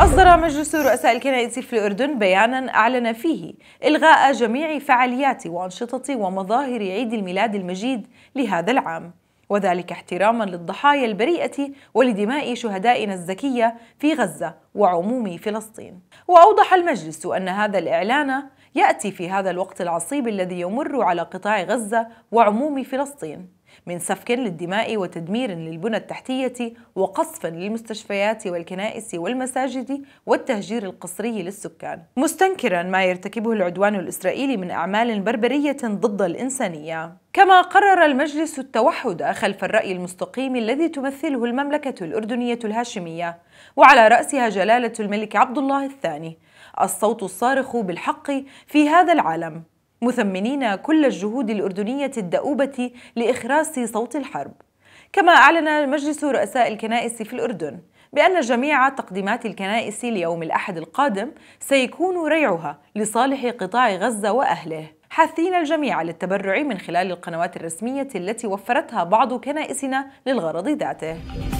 أصدر مجلس رؤساء الكنائس في الأردن بيانا أعلن فيه إلغاء جميع فعاليات وأنشطة ومظاهر عيد الميلاد المجيد لهذا العام وذلك احتراما للضحايا البريئة ولدماء شهدائنا الزكية في غزة وعموم فلسطين وأوضح المجلس أن هذا الإعلان يأتي في هذا الوقت العصيب الذي يمر على قطاع غزة وعموم فلسطين من سفك للدماء وتدمير للبنى التحتية وقصف للمستشفيات والكنائس والمساجد والتهجير القسري للسكان مستنكرا ما يرتكبه العدوان الإسرائيلي من أعمال بربرية ضد الإنسانية كما قرر المجلس التوحد خلف الرأي المستقيم الذي تمثله المملكة الأردنية الهاشمية وعلى رأسها جلالة الملك عبد الله الثاني الصوت الصارخ بالحق في هذا العالم مثمنين كل الجهود الأردنية الدؤوبة لإخراس صوت الحرب كما أعلن مجلس رؤساء الكنائس في الأردن بأن جميع تقديمات الكنائس ليوم الأحد القادم سيكون ريعها لصالح قطاع غزة وأهله حاثين الجميع للتبرع من خلال القنوات الرسمية التي وفرتها بعض كنائسنا للغرض ذاته